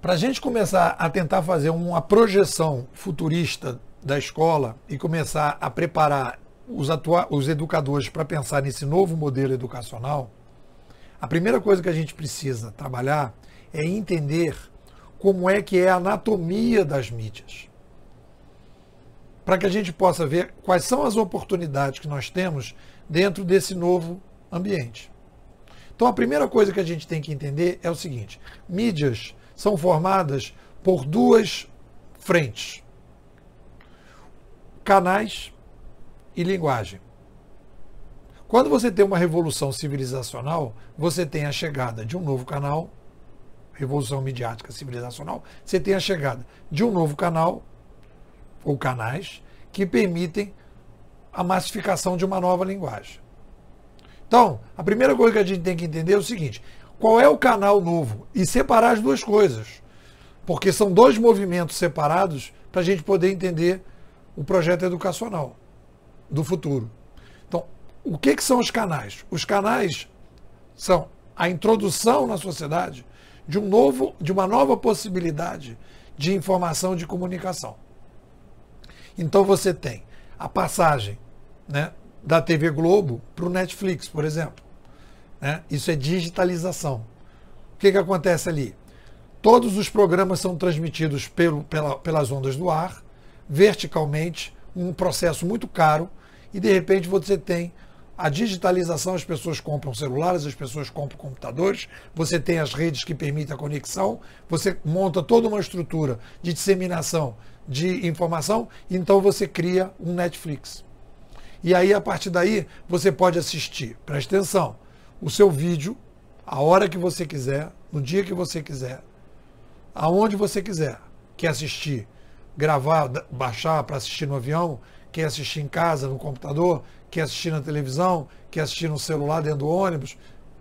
Para a gente começar a tentar fazer uma projeção futurista da escola e começar a preparar os, atua os educadores para pensar nesse novo modelo educacional, a primeira coisa que a gente precisa trabalhar é entender como é que é a anatomia das mídias. Para que a gente possa ver quais são as oportunidades que nós temos dentro desse novo ambiente. Então, a primeira coisa que a gente tem que entender é o seguinte: mídias são formadas por duas frentes: canais e linguagem. Quando você tem uma revolução civilizacional, você tem a chegada de um novo canal, revolução midiática civilizacional, você tem a chegada de um novo canal, ou canais, que permitem a massificação de uma nova linguagem. Então, a primeira coisa que a gente tem que entender é o seguinte: qual é o canal novo e separar as duas coisas, porque são dois movimentos separados para a gente poder entender o projeto educacional do futuro. Então, o que, que são os canais? Os canais são a introdução na sociedade de um novo, de uma nova possibilidade de informação de comunicação. Então você tem a passagem né, da TV Globo para o Netflix, por exemplo. Né? Isso é digitalização. O que, que acontece ali? Todos os programas são transmitidos pelo, pela, pelas ondas do ar, verticalmente, um processo muito caro, e de repente você tem a digitalização, as pessoas compram celulares, as pessoas compram computadores, você tem as redes que permitem a conexão, você monta toda uma estrutura de disseminação de informação, então você cria um Netflix. E aí, a partir daí, você pode assistir, presta atenção, o seu vídeo, a hora que você quiser, no dia que você quiser, aonde você quiser. Quer assistir, gravar, baixar para assistir no avião, quer assistir em casa, no computador, quer assistir na televisão, quer assistir no celular dentro do ônibus,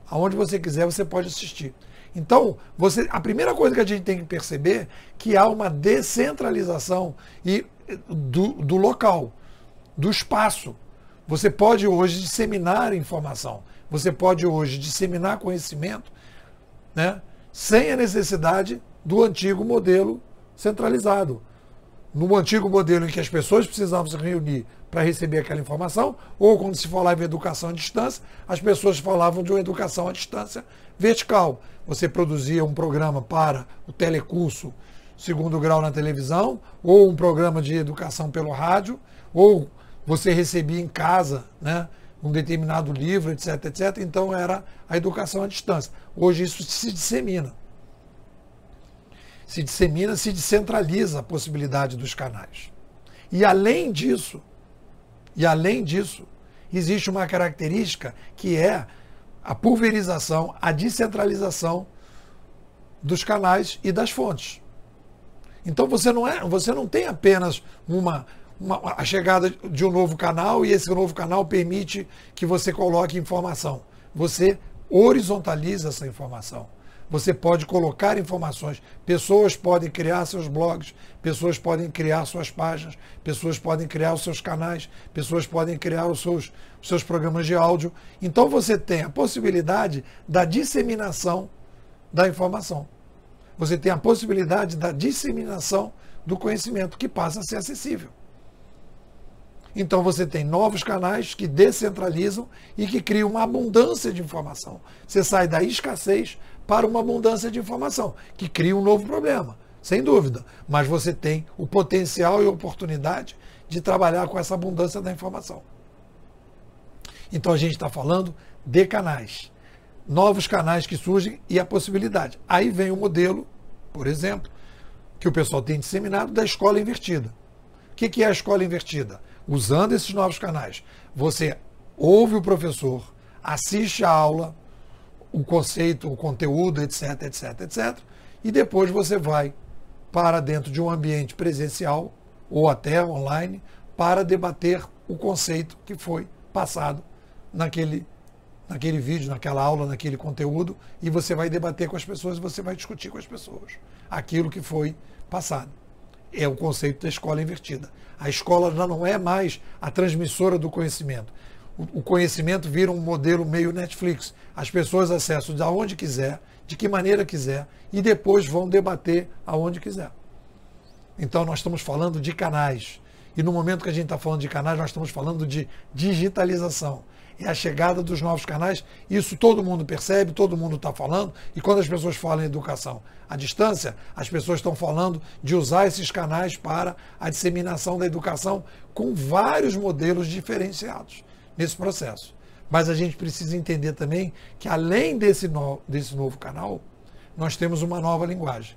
aonde você quiser você pode assistir. Então, você, a primeira coisa que a gente tem que perceber é que há uma descentralização e eh, do, do local, do espaço. Você pode hoje disseminar informação. Você pode hoje disseminar conhecimento né, sem a necessidade do antigo modelo centralizado. No antigo modelo em que as pessoas precisavam se reunir para receber aquela informação, ou quando se falava em educação à distância, as pessoas falavam de uma educação à distância vertical. Você produzia um programa para o telecurso segundo grau na televisão, ou um programa de educação pelo rádio, ou você recebia em casa, né? um determinado livro, etc, etc. Então era a educação à distância. Hoje isso se dissemina. Se dissemina, se descentraliza a possibilidade dos canais. E além disso, e além disso, existe uma característica que é a pulverização, a descentralização dos canais e das fontes. Então você não é, você não tem apenas uma uma, a chegada de um novo canal e esse novo canal permite que você coloque informação. Você horizontaliza essa informação. Você pode colocar informações. Pessoas podem criar seus blogs, pessoas podem criar suas páginas, pessoas podem criar os seus canais, pessoas podem criar os seus, os seus programas de áudio. Então você tem a possibilidade da disseminação da informação. Você tem a possibilidade da disseminação do conhecimento que passa a ser acessível. Então você tem novos canais que descentralizam e que criam uma abundância de informação. Você sai da escassez para uma abundância de informação, que cria um novo problema, sem dúvida. Mas você tem o potencial e oportunidade de trabalhar com essa abundância da informação. Então a gente está falando de canais, novos canais que surgem e a possibilidade. Aí vem o modelo, por exemplo, que o pessoal tem disseminado da escola invertida que, que é a escola invertida? Usando esses novos canais. Você ouve o professor, assiste a aula, o conceito, o conteúdo, etc, etc, etc. E depois você vai para dentro de um ambiente presencial ou até online para debater o conceito que foi passado naquele, naquele vídeo, naquela aula, naquele conteúdo, e você vai debater com as pessoas, você vai discutir com as pessoas aquilo que foi passado é o conceito da escola invertida. A escola já não é mais a transmissora do conhecimento. O, o conhecimento vira um modelo meio Netflix. As pessoas acessam de onde quiser, de que maneira quiser, e depois vão debater aonde quiser. Então nós estamos falando de canais. E no momento que a gente está falando de canais, nós estamos falando de digitalização e é a chegada dos novos canais. Isso todo mundo percebe, todo mundo está falando. E quando as pessoas falam em educação à distância, as pessoas estão falando de usar esses canais para a disseminação da educação com vários modelos diferenciados nesse processo. Mas a gente precisa entender também que, além desse, no, desse novo canal, nós temos uma nova linguagem.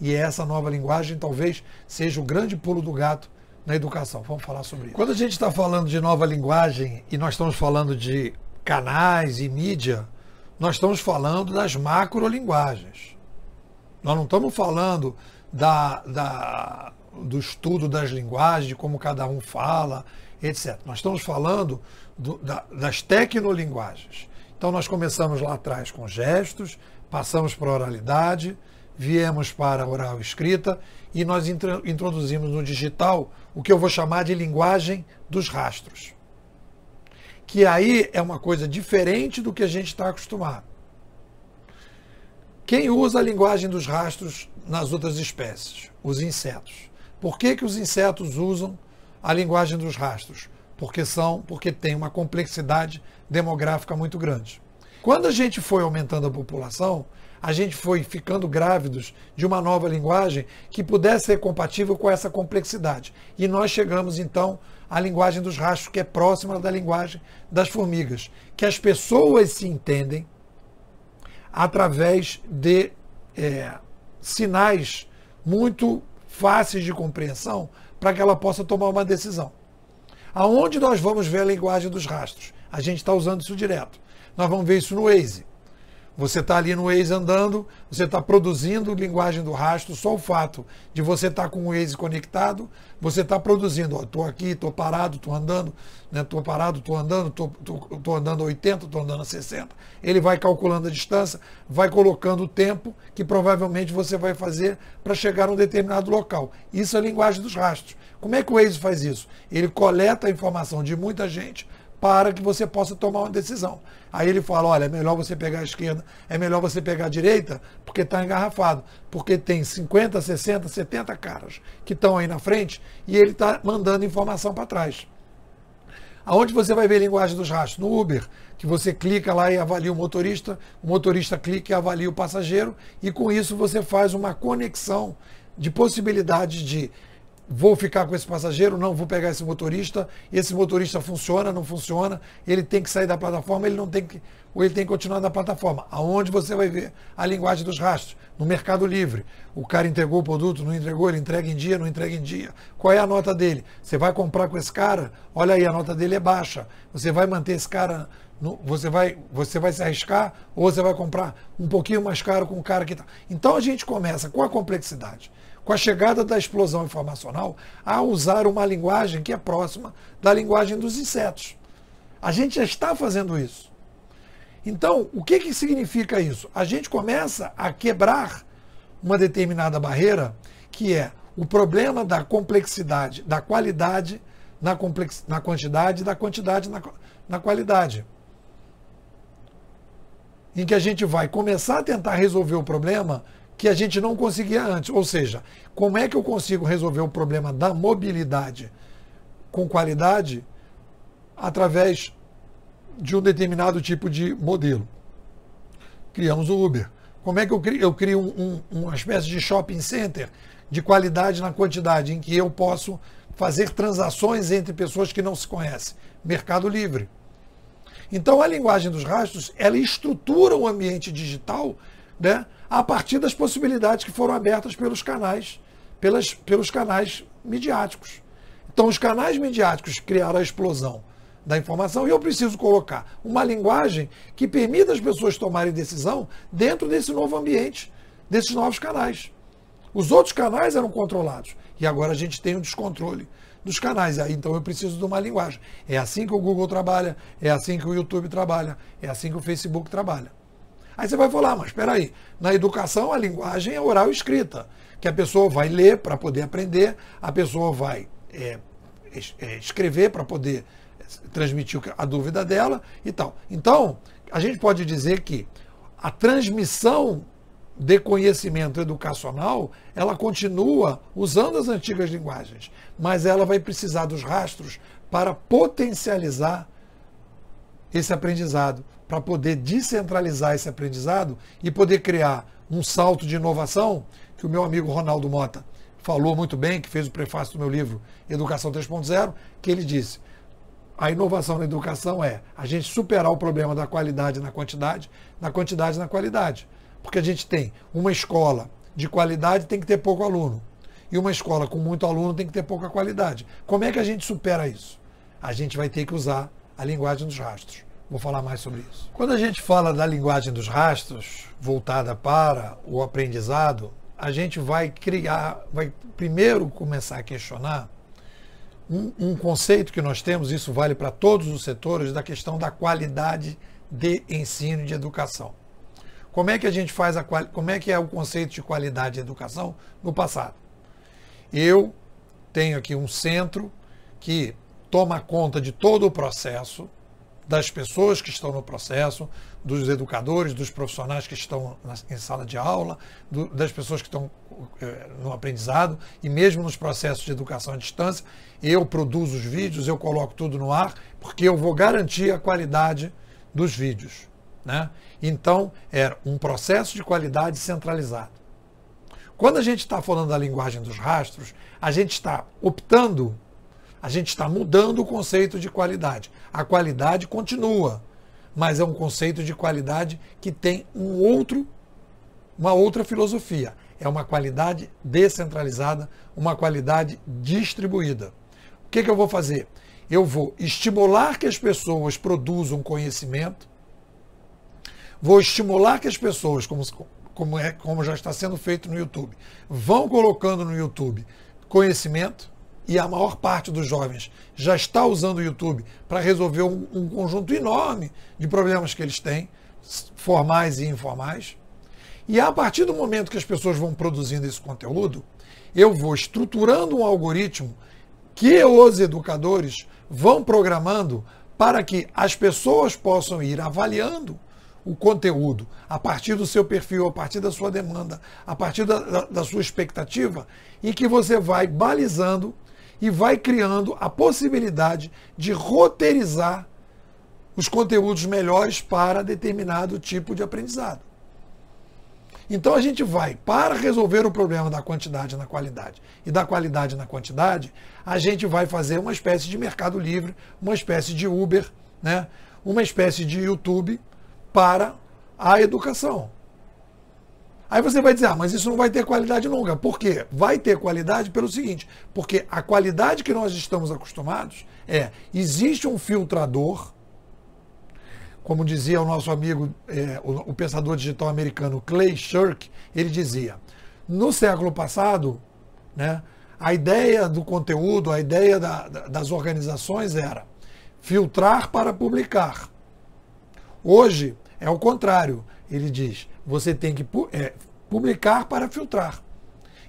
E essa nova linguagem talvez seja o grande pulo do gato na educação. Vamos falar sobre isso. Quando a gente está falando de nova linguagem e nós estamos falando de canais e mídia, nós estamos falando das macrolinguagens. Nós não estamos falando da, da, do estudo das linguagens, de como cada um fala, etc. Nós estamos falando do, da, das tecnolinguagens. Então, nós começamos lá atrás com gestos, passamos para a oralidade, viemos para a oral escrita e nós introduzimos no digital o que eu vou chamar de linguagem dos rastros. Que aí é uma coisa diferente do que a gente está acostumado. Quem usa a linguagem dos rastros nas outras espécies? Os insetos. Por que, que os insetos usam a linguagem dos rastros? Porque são, porque tem uma complexidade demográfica muito grande. Quando a gente foi aumentando a população, a gente foi ficando grávidos de uma nova linguagem que pudesse ser compatível com essa complexidade. E nós chegamos então à linguagem dos rastros, que é próxima da linguagem das formigas, que as pessoas se entendem através de é, sinais muito fáceis de compreensão para que ela possa tomar uma decisão. Aonde nós vamos ver a linguagem dos rastros? A gente está usando isso direto. Nós vamos ver isso no Waze. Você está ali no Waze andando, você está produzindo linguagem do rastro, só o fato de você estar tá com o Waze conectado, você está produzindo, estou aqui, estou parado, estou andando, estou né? parado, estou andando, estou andando a 80, estou andando a 60. Ele vai calculando a distância, vai colocando o tempo que provavelmente você vai fazer para chegar a um determinado local. Isso é a linguagem dos rastros. Como é que o Waze faz isso? Ele coleta a informação de muita gente para que você possa tomar uma decisão. Aí ele fala: olha, é melhor você pegar a esquerda, é melhor você pegar a direita, porque está engarrafado, porque tem 50, 60, 70 caras que estão aí na frente e ele está mandando informação para trás. Aonde você vai ver a linguagem dos rastros? No Uber, que você clica lá e avalia o motorista, o motorista clica e avalia o passageiro, e com isso você faz uma conexão de possibilidades de vou ficar com esse passageiro, não vou pegar esse motorista, esse motorista funciona, não funciona, ele tem que sair da plataforma, ele não tem que, ou ele tem que continuar na plataforma. Aonde você vai ver a linguagem dos rastros? No Mercado Livre. O cara entregou o produto, não entregou, ele entrega em dia, não entrega em dia. Qual é a nota dele? Você vai comprar com esse cara? Olha aí, a nota dele é baixa. Você vai manter esse cara você vai, você vai se arriscar ou você vai comprar um pouquinho mais caro com o cara que está. Então a gente começa com a complexidade com a chegada da explosão informacional, a usar uma linguagem que é próxima da linguagem dos insetos. A gente já está fazendo isso. Então, o que, que significa isso? A gente começa a quebrar uma determinada barreira, que é o problema da complexidade, da qualidade na, complex, na quantidade, da quantidade na, na qualidade. Em que a gente vai começar a tentar resolver o problema que a gente não conseguia antes. Ou seja, como é que eu consigo resolver o problema da mobilidade com qualidade através de um determinado tipo de modelo? Criamos o Uber. Como é que eu crio, eu crio um, um, uma espécie de shopping center de qualidade na quantidade, em que eu posso fazer transações entre pessoas que não se conhecem? Mercado Livre. Então, a linguagem dos rastros, ela estrutura o ambiente digital né, a partir das possibilidades que foram abertas pelos canais, pelas, pelos canais midiáticos. Então, os canais midiáticos criaram a explosão da informação e eu preciso colocar uma linguagem que permita as pessoas tomarem decisão dentro desse novo ambiente, desses novos canais. Os outros canais eram controlados e agora a gente tem o um descontrole dos canais. Então eu preciso de uma linguagem. É assim que o Google trabalha, é assim que o YouTube trabalha, é assim que o Facebook trabalha. Aí você vai falar, ah, mas espera aí, na educação a linguagem é oral e escrita, que a pessoa vai ler para poder aprender, a pessoa vai é, é, escrever para poder eh, transmitir a dúvida dela e tal. Então, a gente pode dizer que a transmissão de conhecimento educacional, ela continua usando as antigas linguagens, mas ela vai precisar dos rastros para potencializar esse aprendizado para poder descentralizar esse aprendizado e poder criar um salto de inovação que o meu amigo Ronaldo Mota falou muito bem, que fez o prefácio do meu livro Educação 3.0, que ele disse: a inovação na educação é a gente superar o problema da qualidade na quantidade, na quantidade na qualidade. Porque a gente tem uma escola de qualidade tem que ter pouco aluno. E uma escola com muito aluno tem que ter pouca qualidade. Como é que a gente supera isso? A gente vai ter que usar a linguagem dos rastros. Vou falar mais sobre isso. Quando a gente fala da linguagem dos rastros, voltada para o aprendizado, a gente vai criar, vai primeiro começar a questionar um, um conceito que nós temos, isso vale para todos os setores, da questão da qualidade de ensino e de educação. Como é que a gente faz a como é que é o conceito de qualidade de educação no passado? Eu tenho aqui um centro que toma conta de todo o processo das pessoas que estão no processo, dos educadores, dos profissionais que estão na, em sala de aula, do, das pessoas que estão eh, no aprendizado e mesmo nos processos de educação à distância. Eu produzo os vídeos, eu coloco tudo no ar, porque eu vou garantir a qualidade dos vídeos. Né? Então, era é um processo de qualidade centralizado. Quando a gente está falando da linguagem dos rastros, a gente está optando a gente está mudando o conceito de qualidade. A qualidade continua, mas é um conceito de qualidade que tem um outro, uma outra filosofia. É uma qualidade descentralizada, uma qualidade distribuída. O que, que eu vou fazer? Eu vou estimular que as pessoas produzam conhecimento, vou estimular que as pessoas, como, como, é, como já está sendo feito no YouTube, vão colocando no YouTube conhecimento, e a maior parte dos jovens já está usando o YouTube para resolver um, um, conjunto enorme de problemas que eles têm, formais e informais. E a partir do momento que as pessoas vão produzindo esse conteúdo, eu vou estruturando um algoritmo que os educadores vão programando para que as pessoas possam ir avaliando o conteúdo a partir do seu perfil, a partir da sua demanda, a partir da, da, da sua expectativa, e que você vai balizando e vai criando a possibilidade de roteirizar os conteúdos melhores para determinado tipo de aprendizado. Então a gente vai, para resolver o problema da quantidade na qualidade e da qualidade na quantidade, a gente vai fazer uma espécie de mercado livre, uma espécie de Uber, né? uma espécie de YouTube para a educação. Aí você vai dizer, ah, mas isso não vai ter qualidade longa, Por quê? Vai ter qualidade pelo seguinte, porque a qualidade que nós estamos acostumados é, existe um filtrador, como dizia o nosso amigo, é, o, o pensador digital americano Clay Shirk, ele dizia, no século passado, né, a ideia do conteúdo, a ideia da, das organizações era filtrar para publicar. Hoje é o contrário. Ele diz: você tem que é, publicar para filtrar.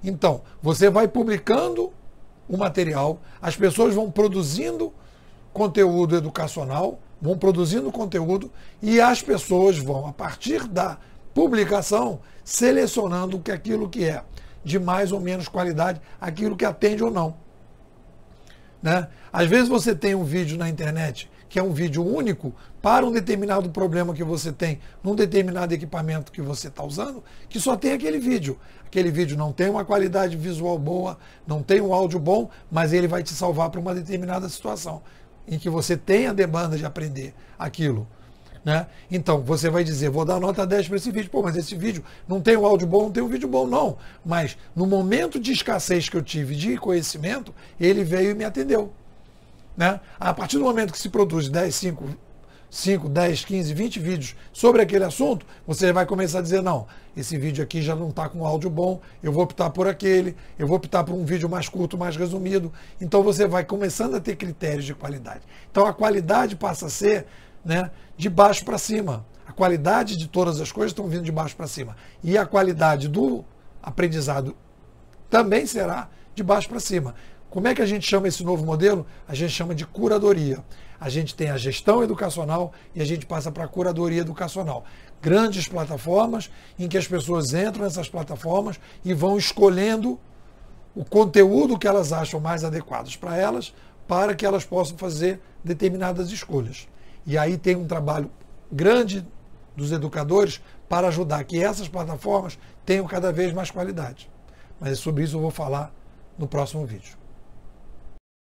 Então, você vai publicando o material, as pessoas vão produzindo conteúdo educacional, vão produzindo conteúdo e as pessoas vão, a partir da publicação, selecionando que é aquilo que é de mais ou menos qualidade, aquilo que atende ou não. Né? Às vezes você tem um vídeo na internet que é um vídeo único para um determinado problema que você tem num determinado equipamento que você está usando, que só tem aquele vídeo. Aquele vídeo não tem uma qualidade visual boa, não tem um áudio bom, mas ele vai te salvar para uma determinada situação em que você tem a demanda de aprender aquilo. Né? Então, você vai dizer, vou dar nota 10 para esse vídeo. Pô, mas esse vídeo não tem um áudio bom, não tem um vídeo bom, não. Mas no momento de escassez que eu tive de conhecimento, ele veio e me atendeu. Né? A partir do momento que se produz 10, 5, 5, 10, 15, 20 vídeos sobre aquele assunto, você vai começar a dizer: não, esse vídeo aqui já não está com áudio bom, eu vou optar por aquele, eu vou optar por um vídeo mais curto, mais resumido. Então você vai começando a ter critérios de qualidade. Então a qualidade passa a ser né, de baixo para cima. A qualidade de todas as coisas estão vindo de baixo para cima. E a qualidade do aprendizado também será de baixo para cima. Como é que a gente chama esse novo modelo? A gente chama de curadoria. A gente tem a gestão educacional e a gente passa para a curadoria educacional. Grandes plataformas em que as pessoas entram nessas plataformas e vão escolhendo o conteúdo que elas acham mais adequados para elas, para que elas possam fazer determinadas escolhas. E aí tem um trabalho grande dos educadores para ajudar que essas plataformas tenham cada vez mais qualidade. Mas sobre isso eu vou falar no próximo vídeo.